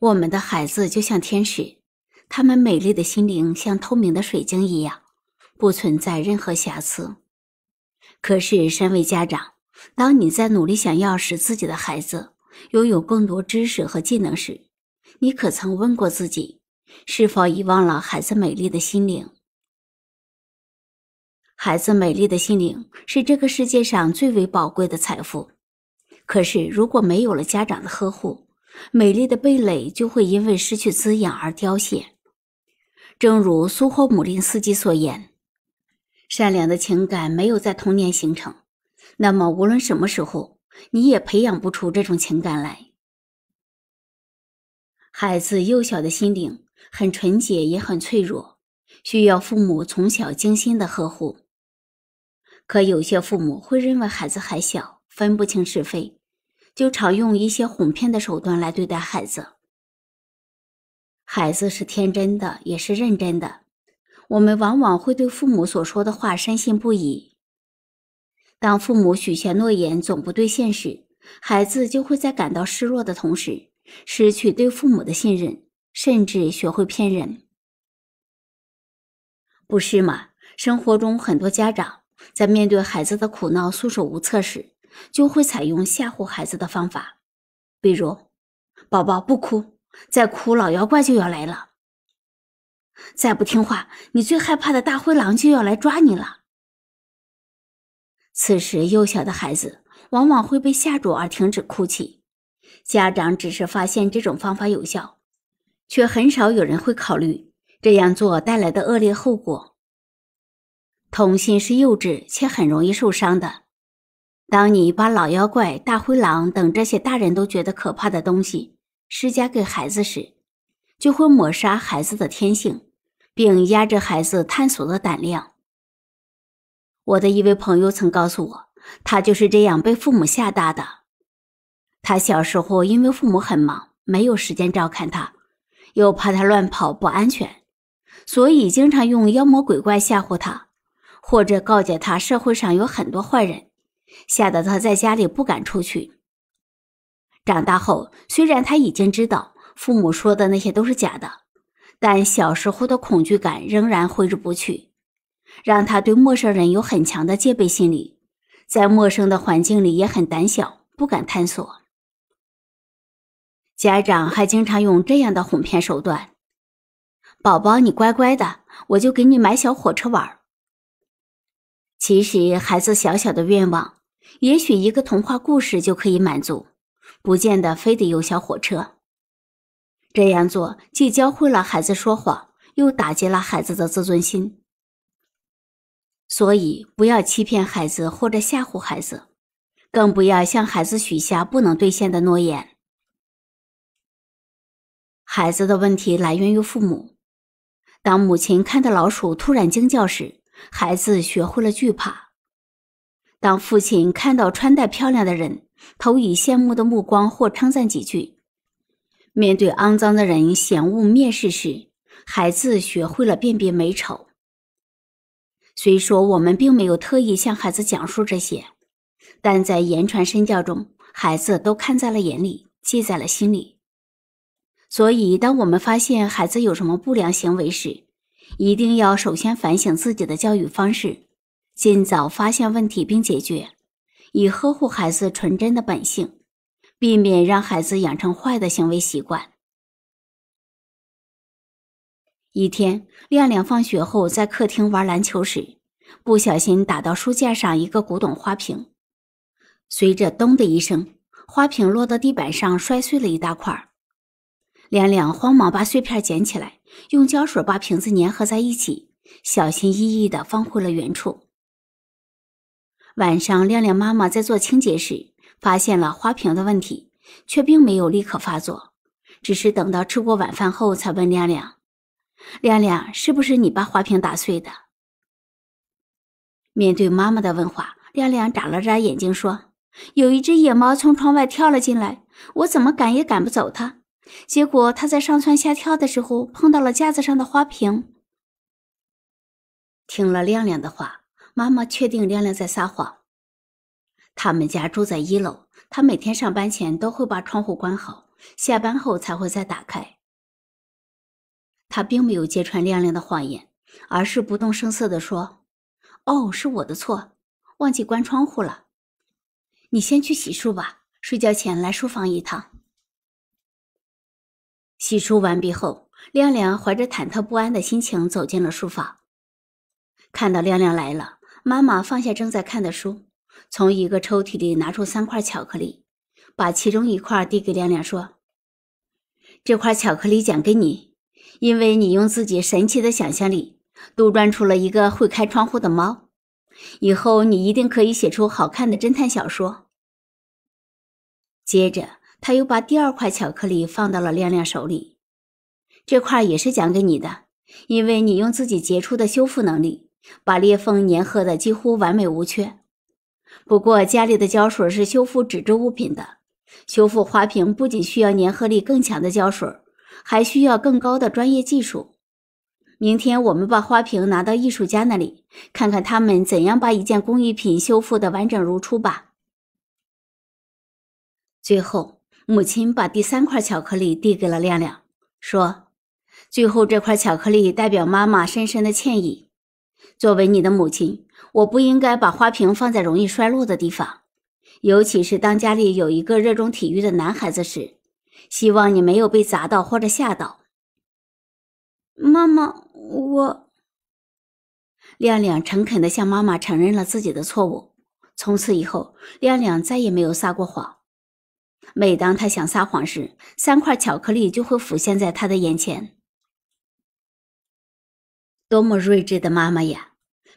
我们的孩子就像天使，他们美丽的心灵像透明的水晶一样，不存在任何瑕疵。可是，身为家长，当你在努力想要使自己的孩子拥有更多知识和技能时，你可曾问过自己，是否遗忘了孩子美丽的心灵？孩子美丽的心灵是这个世界上最为宝贵的财富。可是，如果没有了家长的呵护，美丽的蓓蕾就会因为失去滋养而凋谢，正如苏霍姆林斯基所言：“善良的情感没有在童年形成，那么无论什么时候，你也培养不出这种情感来。”孩子幼小的心灵很纯洁，也很脆弱，需要父母从小精心的呵护。可有些父母会认为孩子还小，分不清是非。就常用一些哄骗的手段来对待孩子。孩子是天真的，也是认真的，我们往往会对父母所说的话深信不疑。当父母许下诺言总不兑现时，孩子就会在感到失落的同时，失去对父母的信任，甚至学会骗人，不是吗？生活中很多家长在面对孩子的苦恼束手无策时，就会采用吓唬孩子的方法，比如，宝宝不哭，再哭老妖怪就要来了；再不听话，你最害怕的大灰狼就要来抓你了。此时，幼小的孩子往往会被吓住而停止哭泣。家长只是发现这种方法有效，却很少有人会考虑这样做带来的恶劣后果。童心是幼稚且很容易受伤的。当你把老妖怪、大灰狼等这些大人都觉得可怕的东西施加给孩子时，就会抹杀孩子的天性，并压制孩子探索的胆量。我的一位朋友曾告诉我，他就是这样被父母吓大的。他小时候因为父母很忙，没有时间照看他，又怕他乱跑不安全，所以经常用妖魔鬼怪吓唬他，或者告诫他社会上有很多坏人。吓得他在家里不敢出去。长大后，虽然他已经知道父母说的那些都是假的，但小时候的恐惧感仍然挥之不去，让他对陌生人有很强的戒备心理，在陌生的环境里也很胆小，不敢探索。家长还经常用这样的哄骗手段：“宝宝，你乖乖的，我就给你买小火车玩。”其实，孩子小小的愿望。也许一个童话故事就可以满足，不见得非得有小火车。这样做既教会了孩子说谎，又打击了孩子的自尊心。所以，不要欺骗孩子或者吓唬孩子，更不要向孩子许下不能兑现的诺言。孩子的问题来源于父母。当母亲看到老鼠突然惊叫时，孩子学会了惧怕。当父亲看到穿戴漂亮的人投以羡慕的目光或称赞几句，面对肮脏的人嫌恶蔑视时，孩子学会了辨别美丑。虽说我们并没有特意向孩子讲述这些，但在言传身教中，孩子都看在了眼里，记在了心里。所以，当我们发现孩子有什么不良行为时，一定要首先反省自己的教育方式。尽早发现问题并解决，以呵护孩子纯真的本性，避免让孩子养成坏的行为习惯。一天，亮亮放学后在客厅玩篮球时，不小心打到书架上一个古董花瓶，随着“咚”的一声，花瓶落到地板上摔碎了一大块。亮亮慌忙把碎片捡起来，用胶水把瓶子粘合在一起，小心翼翼地放回了原处。晚上，亮亮妈妈在做清洁时发现了花瓶的问题，却并没有立刻发作，只是等到吃过晚饭后才问亮亮：“亮亮，是不是你把花瓶打碎的？”面对妈妈的问话，亮亮眨了眨眼睛说：“有一只野猫从窗外跳了进来，我怎么赶也赶不走它。结果，它在上蹿下跳的时候碰到了架子上的花瓶。”听了亮亮的话。妈妈确定亮亮在撒谎。他们家住在一楼，他每天上班前都会把窗户关好，下班后才会再打开。他并没有揭穿亮亮的谎言，而是不动声色的说：“哦，是我的错，忘记关窗户了。你先去洗漱吧，睡觉前来书房一趟。”洗漱完毕后，亮亮怀着忐忑不安的心情走进了书房，看到亮亮来了。妈妈放下正在看的书，从一个抽屉里拿出三块巧克力，把其中一块递给亮亮，说：“这块巧克力奖给你，因为你用自己神奇的想象力杜撰出了一个会开窗户的猫。以后你一定可以写出好看的侦探小说。”接着，他又把第二块巧克力放到了亮亮手里，这块也是奖给你的，因为你用自己杰出的修复能力。把裂缝粘合的几乎完美无缺。不过，家里的胶水是修复纸质物品的。修复花瓶不仅需要粘合力更强的胶水，还需要更高的专业技术。明天我们把花瓶拿到艺术家那里，看看他们怎样把一件工艺品修复的完整如初吧。最后，母亲把第三块巧克力递给了亮亮，说：“最后这块巧克力代表妈妈深深的歉意。”作为你的母亲，我不应该把花瓶放在容易摔落的地方，尤其是当家里有一个热衷体育的男孩子时。希望你没有被砸到或者吓到。妈妈，我亮亮诚恳的向妈妈承认了自己的错误。从此以后，亮亮再也没有撒过谎。每当他想撒谎时，三块巧克力就会浮现在他的眼前。多么睿智的妈妈呀！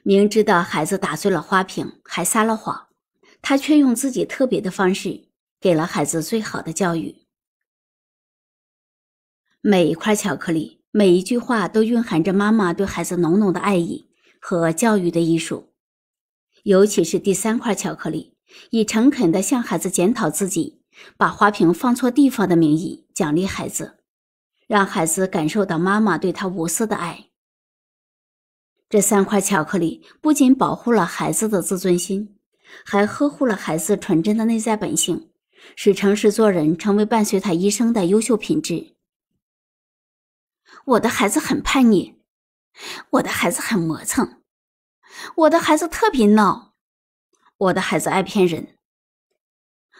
明知道孩子打碎了花瓶还撒了谎，他却用自己特别的方式给了孩子最好的教育。每一块巧克力，每一句话都蕴含着妈妈对孩子浓浓的爱意和教育的艺术。尤其是第三块巧克力，以诚恳的向孩子检讨自己把花瓶放错地方的名义奖励孩子，让孩子感受到妈妈对他无私的爱。这三块巧克力不仅保护了孩子的自尊心，还呵护了孩子纯真的内在本性，使诚实做人成为伴随他一生的优秀品质。我的孩子很叛逆，我的孩子很磨蹭，我的孩子特别闹，我的孩子爱骗人。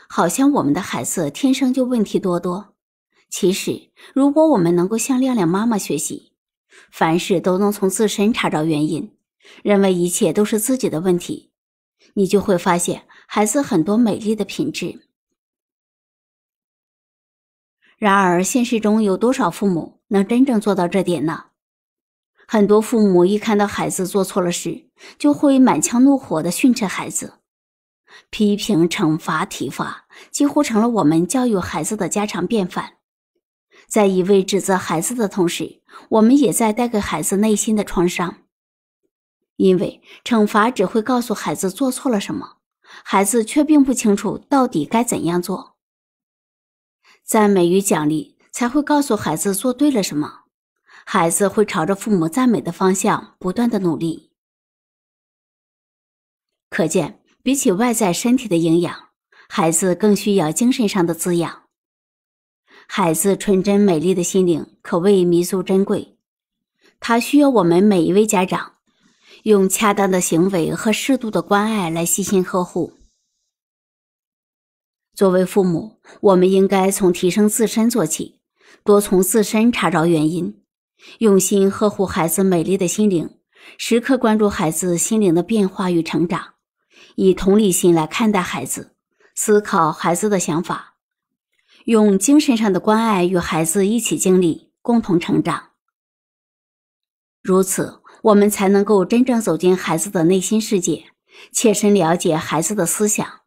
好像我们的孩子天生就问题多多。其实，如果我们能够向亮亮妈妈学习。凡事都能从自身查找原因，认为一切都是自己的问题，你就会发现孩子很多美丽的品质。然而，现实中有多少父母能真正做到这点呢？很多父母一看到孩子做错了事，就会满腔怒火地训斥孩子，批评、惩罚、体罚，几乎成了我们教育孩子的家常便饭。在一味指责孩子的同时，我们也在带给孩子内心的创伤。因为惩罚只会告诉孩子做错了什么，孩子却并不清楚到底该怎样做。赞美与奖励才会告诉孩子做对了什么，孩子会朝着父母赞美的方向不断的努力。可见，比起外在身体的营养，孩子更需要精神上的滋养。孩子纯真美丽的心灵可谓弥足珍贵，他需要我们每一位家长用恰当的行为和适度的关爱来细心呵护。作为父母，我们应该从提升自身做起，多从自身查找原因，用心呵护孩子美丽的心灵，时刻关注孩子心灵的变化与成长，以同理心来看待孩子，思考孩子的想法。用精神上的关爱与孩子一起经历，共同成长。如此，我们才能够真正走进孩子的内心世界，切身了解孩子的思想，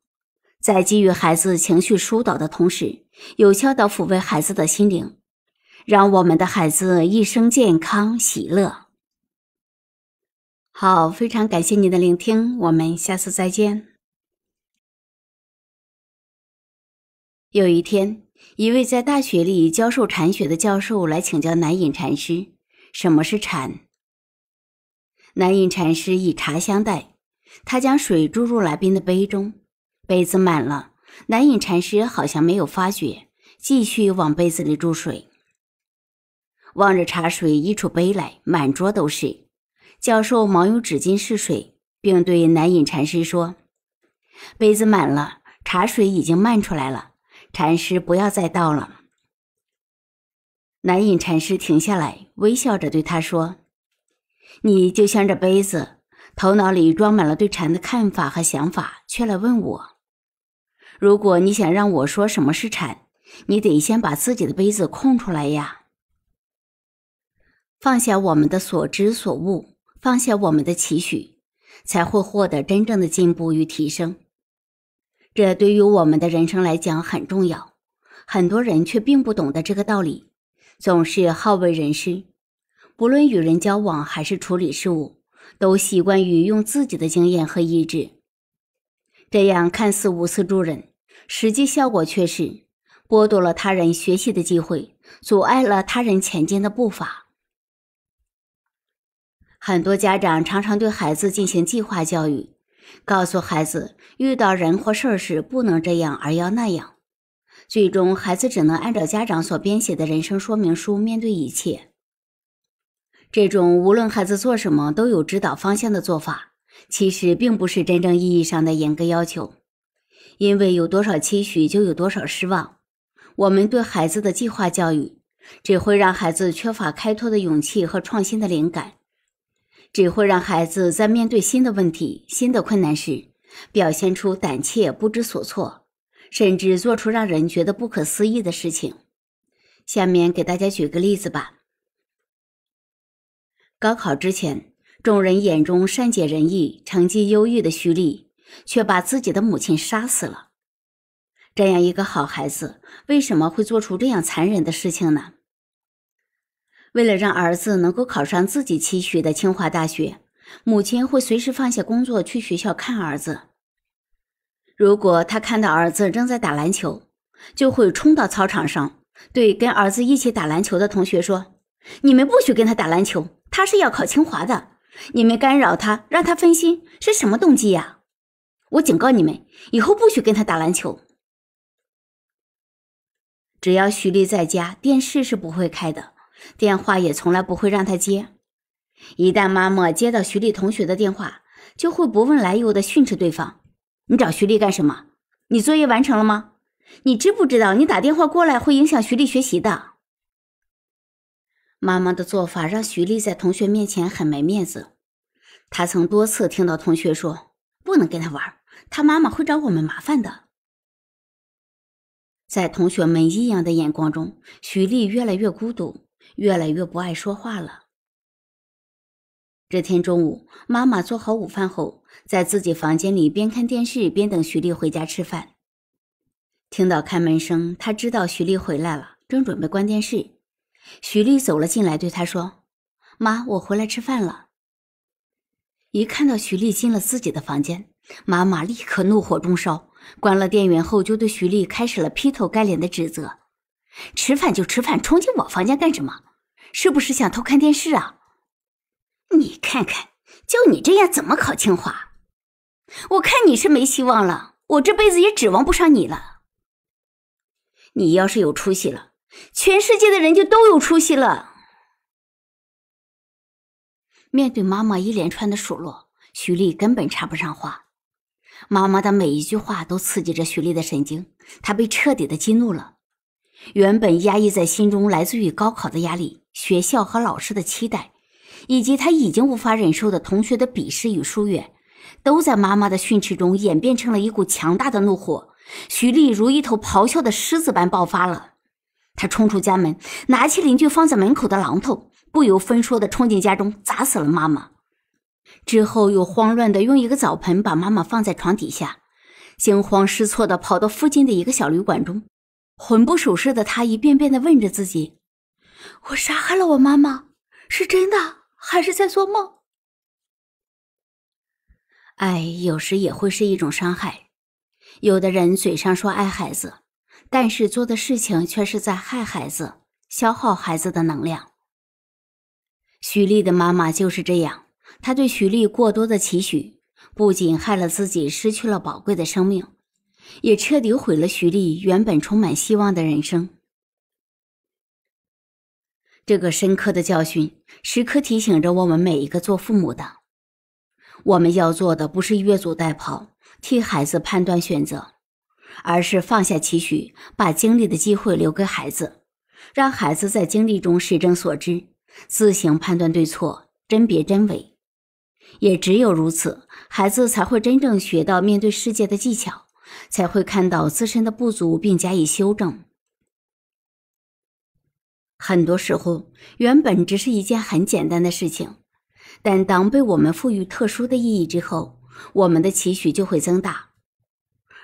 在给予孩子情绪疏导的同时，有效的抚慰孩子的心灵，让我们的孩子一生健康喜乐。好，非常感谢您的聆听，我们下次再见。有一天。一位在大学里教授禅学的教授来请教南隐禅师：“什么是禅？”南隐禅师以茶相待，他将水注入来宾的杯中，杯子满了。南隐禅师好像没有发觉，继续往杯子里注水。望着茶水溢出杯来，满桌都是。教授忙用纸巾试水，并对南隐禅师说：“杯子满了，茶水已经漫出来了。”禅师不要再倒了。南隐禅师停下来，微笑着对他说：“你就像这杯子，头脑里装满了对禅的看法和想法，却来问我。如果你想让我说什么是禅，你得先把自己的杯子空出来呀。放下我们的所知所悟，放下我们的期许，才会获得真正的进步与提升。”这对于我们的人生来讲很重要，很多人却并不懂得这个道理，总是好为人师，不论与人交往还是处理事务，都习惯于用自己的经验和意志。这样看似无私助人，实际效果却是剥夺了他人学习的机会，阻碍了他人前进的步伐。很多家长常常对孩子进行计划教育。告诉孩子遇到人或事儿时不能这样，而要那样，最终孩子只能按照家长所编写的人生说明书面对一切。这种无论孩子做什么都有指导方向的做法，其实并不是真正意义上的严格要求，因为有多少期许就有多少失望。我们对孩子的计划教育，只会让孩子缺乏开拓的勇气和创新的灵感。只会让孩子在面对新的问题、新的困难时，表现出胆怯、不知所措，甚至做出让人觉得不可思议的事情。下面给大家举个例子吧。高考之前，众人眼中善解人意、成绩优异的徐丽，却把自己的母亲杀死了。这样一个好孩子，为什么会做出这样残忍的事情呢？为了让儿子能够考上自己期许的清华大学，母亲会随时放下工作去学校看儿子。如果他看到儿子正在打篮球，就会冲到操场上，对跟儿子一起打篮球的同学说：“你们不许跟他打篮球，他是要考清华的，你们干扰他，让他分心是什么动机呀？我警告你们，以后不许跟他打篮球。”只要徐丽在家，电视是不会开的。电话也从来不会让他接。一旦妈妈接到徐丽同学的电话，就会不问来由的训斥对方：“你找徐丽干什么？你作业完成了吗？你知不知道你打电话过来会影响徐丽学习的？”妈妈的做法让徐丽在同学面前很没面子。她曾多次听到同学说：“不能跟她玩，她妈妈会找我们麻烦的。”在同学们异样的眼光中，徐丽越来越孤独。越来越不爱说话了。这天中午，妈妈做好午饭后，在自己房间里边看电视边等徐丽回家吃饭。听到开门声，她知道徐丽回来了，正准备关电视。徐丽走了进来，对她说：“妈，我回来吃饭了。”一看到徐丽进了自己的房间，妈妈立刻怒火中烧，关了电源后，就对徐丽开始了劈头盖脸的指责。吃饭就吃饭，冲进我房间干什么？是不是想偷看电视啊？你看看，就你这样怎么考清华？我看你是没希望了，我这辈子也指望不上你了。你要是有出息了，全世界的人就都有出息了。面对妈妈一连串的数落，徐丽根本插不上话。妈妈的每一句话都刺激着徐丽的神经，她被彻底的激怒了。原本压抑在心中、来自于高考的压力、学校和老师的期待，以及他已经无法忍受的同学的鄙视与疏远，都在妈妈的训斥中演变成了一股强大的怒火。徐丽如一头咆哮的狮子般爆发了，她冲出家门，拿起邻居放在门口的榔头，不由分说地冲进家中，砸死了妈妈。之后又慌乱地用一个澡盆把妈妈放在床底下，惊慌失措地跑到附近的一个小旅馆中。魂不属实的他一遍遍的问着自己：“我杀害了我妈妈，是真的还是在做梦？”爱有时也会是一种伤害。有的人嘴上说爱孩子，但是做的事情却是在害孩子，消耗孩子的能量。许丽的妈妈就是这样，她对许丽过多的期许，不仅害了自己，失去了宝贵的生命。也彻底毁了徐丽原本充满希望的人生。这个深刻的教训时刻提醒着我们每一个做父母的：，我们要做的不是越俎代庖，替孩子判断选择，而是放下期许，把经历的机会留给孩子，让孩子在经历中实证所知，自行判断对错，甄别真伪。也只有如此，孩子才会真正学到面对世界的技巧。才会看到自身的不足并加以修正。很多时候，原本只是一件很简单的事情，但当被我们赋予特殊的意义之后，我们的期许就会增大。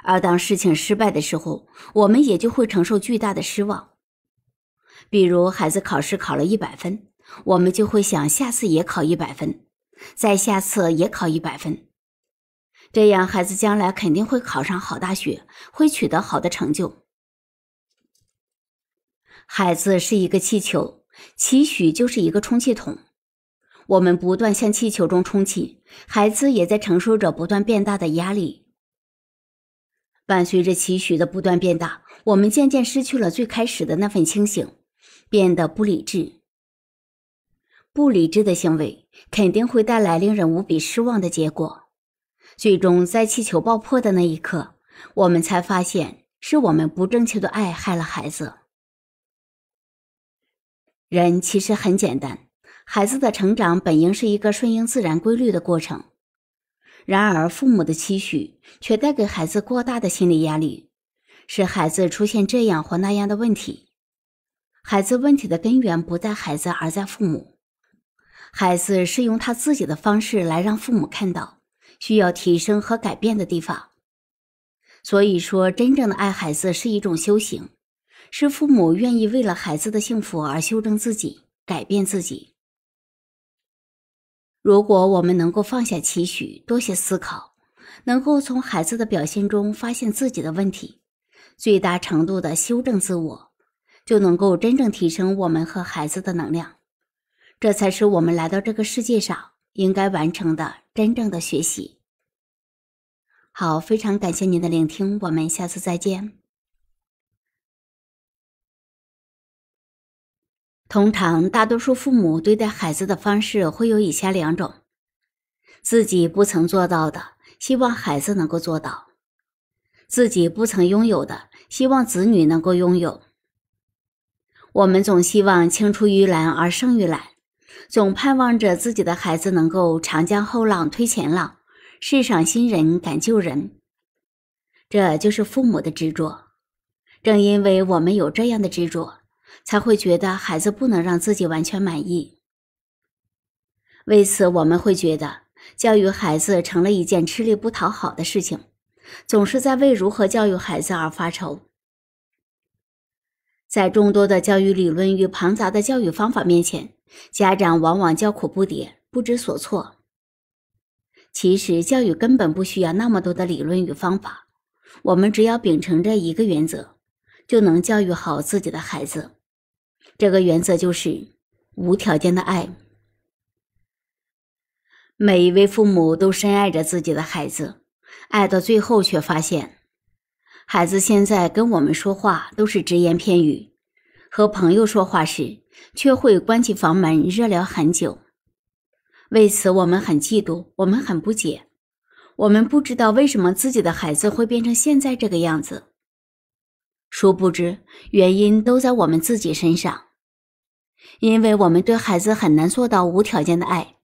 而当事情失败的时候，我们也就会承受巨大的失望。比如，孩子考试考了一百分，我们就会想下次也考一百分，再下次也考一百分。这样，孩子将来肯定会考上好大学，会取得好的成就。孩子是一个气球，期许就是一个充气筒。我们不断向气球中充气，孩子也在承受着不断变大的压力。伴随着期许的不断变大，我们渐渐失去了最开始的那份清醒，变得不理智。不理智的行为肯定会带来令人无比失望的结果。最终，在气球爆破的那一刻，我们才发现是我们不正确的爱害了孩子。人其实很简单，孩子的成长本应是一个顺应自然规律的过程，然而父母的期许却带给孩子过大的心理压力，使孩子出现这样或那样的问题。孩子问题的根源不在孩子，而在父母。孩子是用他自己的方式来让父母看到。需要提升和改变的地方，所以说，真正的爱孩子是一种修行，是父母愿意为了孩子的幸福而修正自己、改变自己。如果我们能够放下期许，多些思考，能够从孩子的表现中发现自己的问题，最大程度的修正自我，就能够真正提升我们和孩子的能量。这才是我们来到这个世界上应该完成的。真正的学习，好，非常感谢您的聆听，我们下次再见。通常，大多数父母对待孩子的方式会有以下两种：自己不曾做到的，希望孩子能够做到；自己不曾拥有的，希望子女能够拥有。我们总希望青出于蓝而胜于蓝。总盼望着自己的孩子能够长江后浪推前浪，世上新人赶旧人。这就是父母的执着。正因为我们有这样的执着，才会觉得孩子不能让自己完全满意。为此，我们会觉得教育孩子成了一件吃力不讨好的事情，总是在为如何教育孩子而发愁。在众多的教育理论与庞杂的教育方法面前，家长往往叫苦不迭，不知所措。其实教育根本不需要那么多的理论与方法，我们只要秉承着一个原则，就能教育好自己的孩子。这个原则就是无条件的爱。每一位父母都深爱着自己的孩子，爱到最后却发现，孩子现在跟我们说话都是只言片语，和朋友说话时。却会关起房门热聊很久，为此我们很嫉妒，我们很不解，我们不知道为什么自己的孩子会变成现在这个样子。殊不知，原因都在我们自己身上，因为我们对孩子很难做到无条件的爱，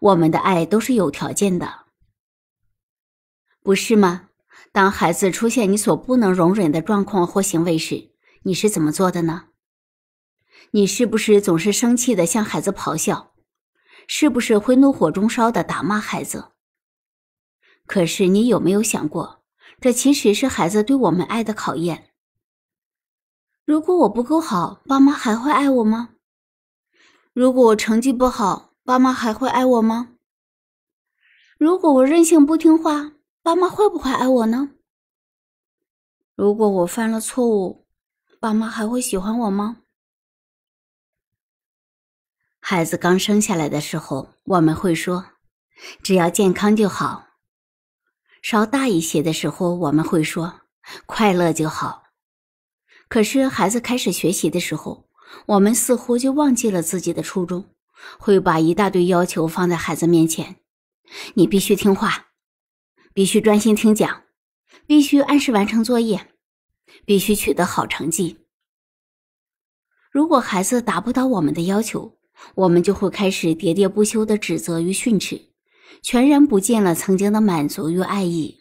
我们的爱都是有条件的，不是吗？当孩子出现你所不能容忍的状况或行为时，你是怎么做的呢？你是不是总是生气的向孩子咆哮？是不是会怒火中烧的打骂孩子？可是你有没有想过，这其实是孩子对我们爱的考验？如果我不够好，爸妈还会爱我吗？如果我成绩不好，爸妈还会爱我吗？如果我任性不听话，爸妈会不会爱我呢？如果我犯了错误，爸妈还会喜欢我吗？孩子刚生下来的时候，我们会说：“只要健康就好。”稍大一些的时候，我们会说：“快乐就好。”可是孩子开始学习的时候，我们似乎就忘记了自己的初衷，会把一大堆要求放在孩子面前：“你必须听话，必须专心听讲，必须按时完成作业，必须取得好成绩。”如果孩子达不到我们的要求，我们就会开始喋喋不休的指责与训斥，全然不见了曾经的满足与爱意。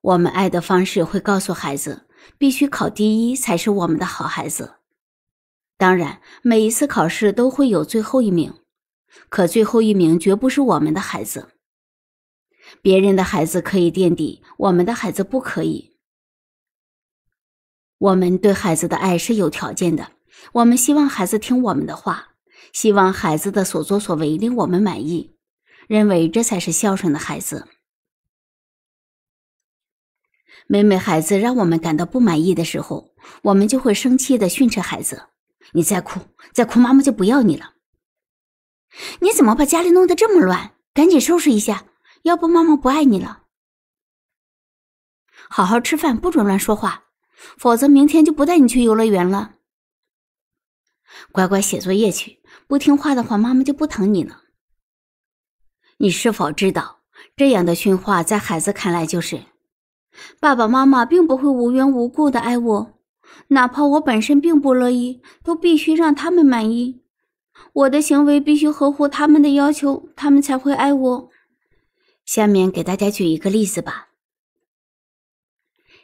我们爱的方式会告诉孩子，必须考第一才是我们的好孩子。当然，每一次考试都会有最后一名，可最后一名绝不是我们的孩子。别人的孩子可以垫底，我们的孩子不可以。我们对孩子的爱是有条件的。我们希望孩子听我们的话，希望孩子的所作所为令我们满意，认为这才是孝顺的孩子。每每孩子让我们感到不满意的时候，我们就会生气的训斥孩子：“你再哭，再哭，妈妈就不要你了！你怎么把家里弄得这么乱？赶紧收拾一下，要不妈妈不爱你了。好好吃饭，不准乱说话，否则明天就不带你去游乐园了。”乖乖写作业去，不听话的话，妈妈就不疼你了。你是否知道，这样的训话在孩子看来就是，爸爸妈妈并不会无缘无故的爱我，哪怕我本身并不乐意，都必须让他们满意，我的行为必须合乎他们的要求，他们才会爱我。下面给大家举一个例子吧。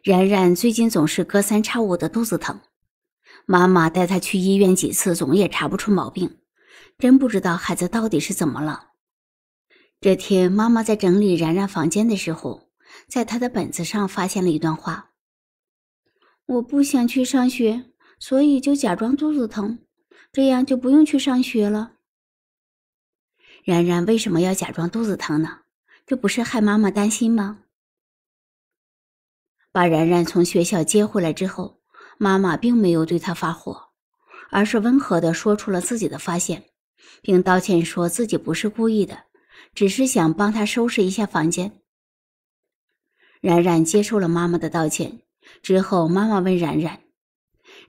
然然最近总是隔三差五的肚子疼。妈妈带他去医院几次，总也查不出毛病，真不知道孩子到底是怎么了。这天，妈妈在整理然然房间的时候，在他的本子上发现了一段话：“我不想去上学，所以就假装肚子疼，这样就不用去上学了。”然然为什么要假装肚子疼呢？这不是害妈妈担心吗？把然然从学校接回来之后。妈妈并没有对他发火，而是温和地说出了自己的发现，并道歉说自己不是故意的，只是想帮他收拾一下房间。然然接受了妈妈的道歉之后，妈妈问然然：“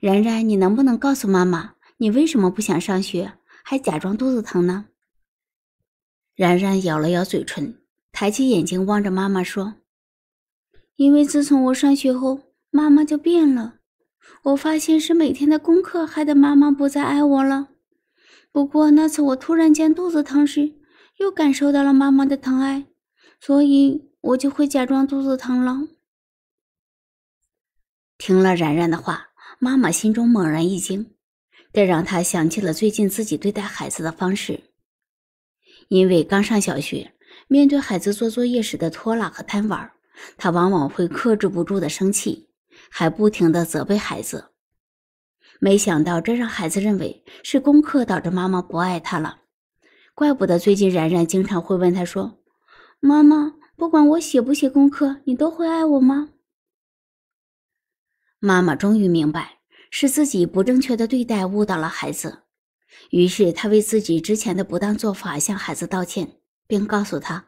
然然，你能不能告诉妈妈，你为什么不想上学，还假装肚子疼呢？”然然咬了咬嘴唇，抬起眼睛望着妈妈说：“因为自从我上学后，妈妈就变了。”我发现是每天的功课害得妈妈不再爱我了。不过那次我突然间肚子疼时，又感受到了妈妈的疼爱，所以我就会假装肚子疼了。听了然然的话，妈妈心中猛然一惊，这让她想起了最近自己对待孩子的方式。因为刚上小学，面对孩子做作业时的拖拉和贪玩，她往往会克制不住的生气。还不停的责备孩子，没想到这让孩子认为是功课导致妈妈不爱他了，怪不得最近然然经常会问他说：“妈妈，不管我写不写功课，你都会爱我吗？”妈妈终于明白是自己不正确的对待误导了孩子，于是她为自己之前的不当做法向孩子道歉，并告诉他：“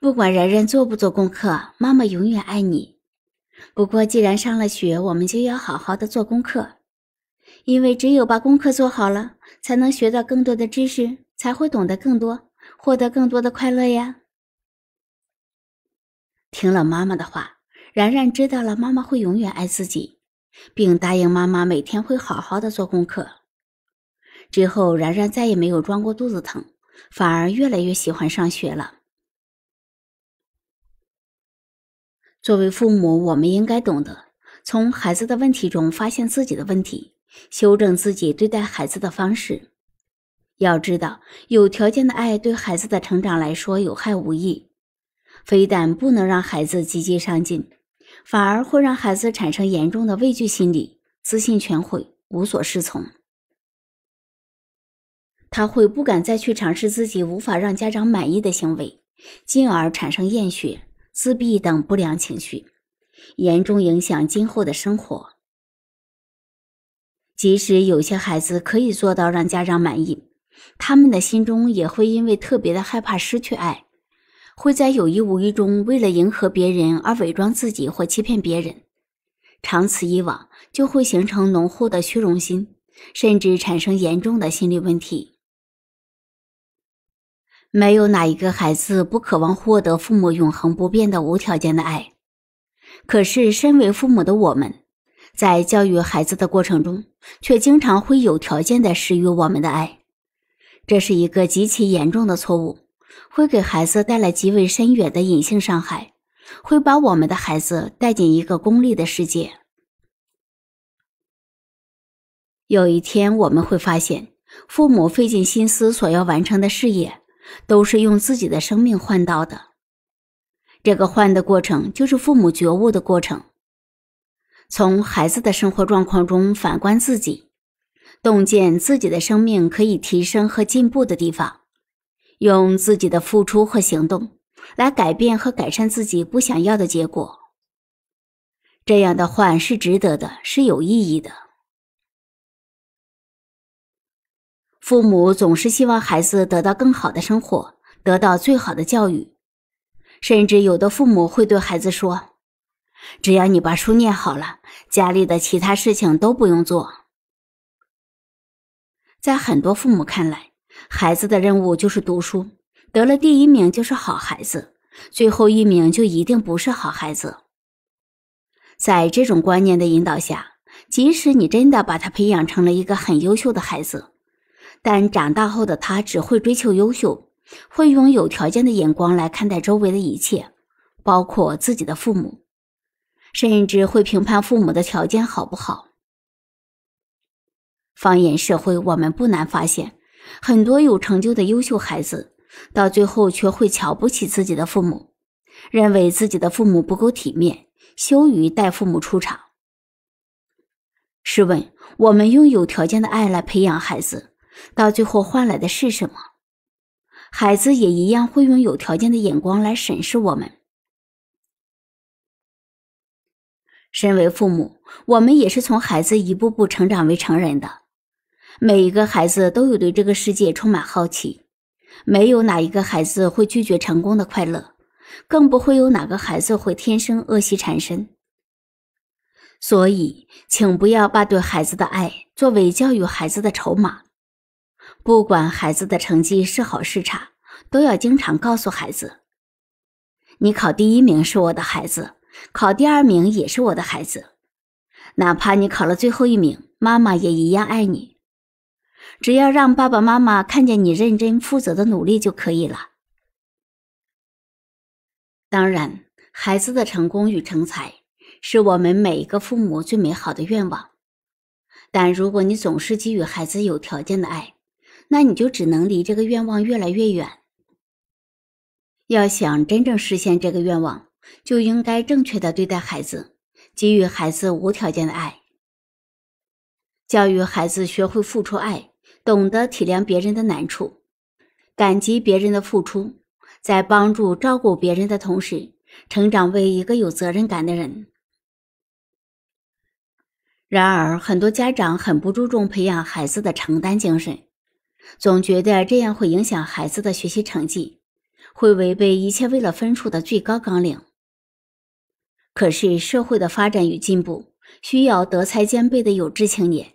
不管然然做不做功课，妈妈永远爱你。”不过，既然上了学，我们就要好好的做功课，因为只有把功课做好了，才能学到更多的知识，才会懂得更多，获得更多的快乐呀。听了妈妈的话，然然知道了妈妈会永远爱自己，并答应妈妈每天会好好的做功课。之后，然然再也没有装过肚子疼，反而越来越喜欢上学了。作为父母，我们应该懂得从孩子的问题中发现自己的问题，修正自己对待孩子的方式。要知道，有条件的爱对孩子的成长来说有害无益，非但不能让孩子积极上进，反而会让孩子产生严重的畏惧心理，自信全毁，无所适从。他会不敢再去尝试自己无法让家长满意的行为，进而产生厌学。自闭等不良情绪，严重影响今后的生活。即使有些孩子可以做到让家长满意，他们的心中也会因为特别的害怕失去爱，会在有意无意中为了迎合别人而伪装自己或欺骗别人。长此以往，就会形成浓厚的虚荣心，甚至产生严重的心理问题。没有哪一个孩子不渴望获得父母永恒不变的无条件的爱，可是身为父母的我们，在教育孩子的过程中，却经常会有条件的施予我们的爱，这是一个极其严重的错误，会给孩子带来极为深远的隐性伤害，会把我们的孩子带进一个功利的世界。有一天我们会发现，父母费尽心思所要完成的事业。都是用自己的生命换到的，这个换的过程就是父母觉悟的过程。从孩子的生活状况中反观自己，洞见自己的生命可以提升和进步的地方，用自己的付出和行动来改变和改善自己不想要的结果。这样的换是值得的，是有意义的。父母总是希望孩子得到更好的生活，得到最好的教育，甚至有的父母会对孩子说：“只要你把书念好了，家里的其他事情都不用做。”在很多父母看来，孩子的任务就是读书，得了第一名就是好孩子，最后一名就一定不是好孩子。在这种观念的引导下，即使你真的把他培养成了一个很优秀的孩子。但长大后的他只会追求优秀，会用有条件的眼光来看待周围的一切，包括自己的父母，甚至会评判父母的条件好不好。放眼社会，我们不难发现，很多有成就的优秀孩子，到最后却会瞧不起自己的父母，认为自己的父母不够体面，羞于带父母出场。试问，我们用有条件的爱来培养孩子？到最后换来的是什么？孩子也一样会用有条件的眼光来审视我们。身为父母，我们也是从孩子一步步成长为成人的。每一个孩子都有对这个世界充满好奇，没有哪一个孩子会拒绝成功的快乐，更不会有哪个孩子会天生恶习缠身。所以，请不要把对孩子的爱作为教育孩子的筹码。不管孩子的成绩是好是差，都要经常告诉孩子：“你考第一名是我的孩子，考第二名也是我的孩子，哪怕你考了最后一名，妈妈也一样爱你。只要让爸爸妈妈看见你认真负责的努力就可以了。”当然，孩子的成功与成才是我们每一个父母最美好的愿望，但如果你总是给予孩子有条件的爱，那你就只能离这个愿望越来越远。要想真正实现这个愿望，就应该正确的对待孩子，给予孩子无条件的爱，教育孩子学会付出爱，懂得体谅别人的难处，感激别人的付出，在帮助照顾别人的同时，成长为一个有责任感的人。然而，很多家长很不注重培养孩子的承担精神。总觉得这样会影响孩子的学习成绩，会违背一切为了分数的最高纲领。可是社会的发展与进步需要德才兼备的有志青年。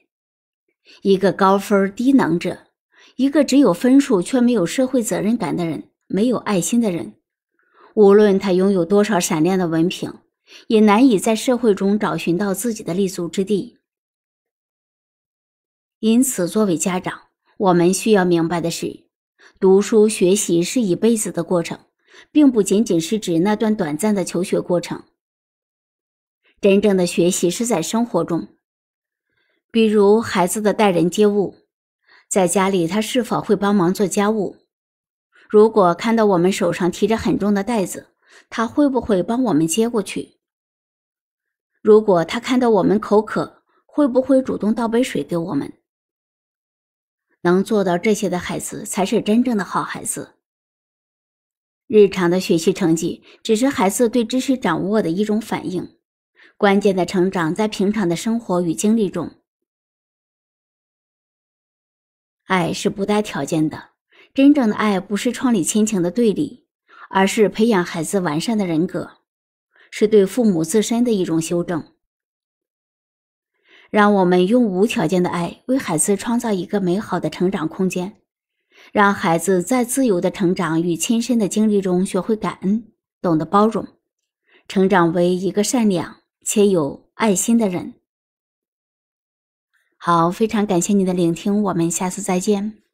一个高分低能者，一个只有分数却没有社会责任感的人，没有爱心的人，无论他拥有多少闪亮的文凭，也难以在社会中找寻到自己的立足之地。因此，作为家长。我们需要明白的是，读书学习是一辈子的过程，并不仅仅是指那段短暂的求学过程。真正的学习是在生活中，比如孩子的待人接物，在家里他是否会帮忙做家务？如果看到我们手上提着很重的袋子，他会不会帮我们接过去？如果他看到我们口渴，会不会主动倒杯水给我们？能做到这些的孩子才是真正的好孩子。日常的学习成绩只是孩子对知识掌握的一种反应，关键的成长在平常的生活与经历中。爱是不带条件的，真正的爱不是创立亲情的对立，而是培养孩子完善的人格，是对父母自身的一种修正。让我们用无条件的爱为孩子创造一个美好的成长空间，让孩子在自由的成长与亲身的经历中学会感恩，懂得包容，成长为一个善良且有爱心的人。好，非常感谢你的聆听，我们下次再见。